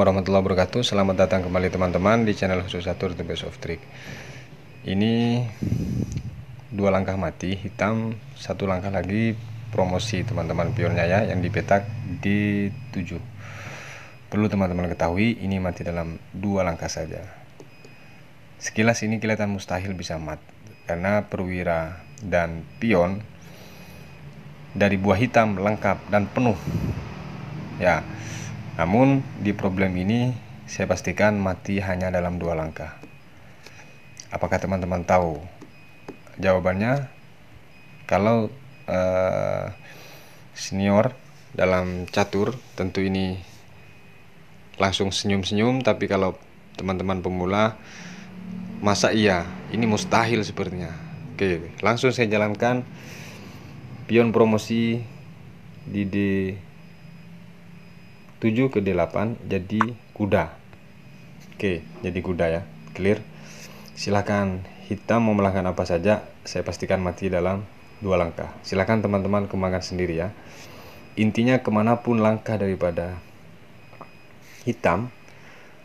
warahmatullahi wabarakatuh Selamat datang kembali teman-teman di channel khusus Satur The Best of Trick Ini dua langkah mati hitam Satu langkah lagi promosi teman-teman pionnya ya Yang dipetak di 7 Perlu teman-teman ketahui ini mati dalam dua langkah saja Sekilas ini kelihatan mustahil bisa mat Karena perwira dan pion dari buah hitam lengkap dan penuh ya namun di problem ini saya pastikan mati hanya dalam dua langkah. Apakah teman-teman tahu? Jawabannya kalau uh, senior dalam catur tentu ini langsung senyum-senyum tapi kalau teman-teman pemula masa iya ini mustahil sepertinya oke langsung saya jalankan pion promosi di D 7 ke 8 jadi kuda oke jadi kuda ya clear silahkan hitam mau melangkah apa saja saya pastikan mati dalam dua langkah silahkan teman-teman kembangkan sendiri ya intinya kemanapun langkah daripada hitam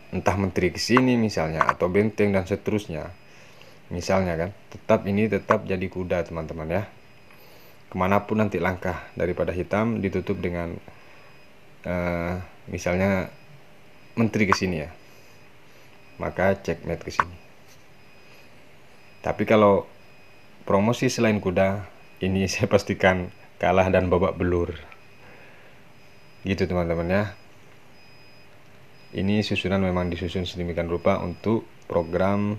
entah menteri ke sini misalnya atau benteng dan seterusnya misalnya kan tetap ini tetap jadi kuda teman-teman ya kemanapun nanti langkah daripada hitam ditutup dengan Eh, misalnya menteri ke sini ya maka checkmate ke sini tapi kalau promosi selain kuda ini saya pastikan kalah dan babak belur gitu teman-teman ya ini susunan memang disusun sedemikian rupa untuk program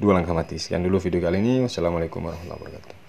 dua langkah mati sekian dulu video kali ini wassalamualaikum warahmatullahi wabarakatuh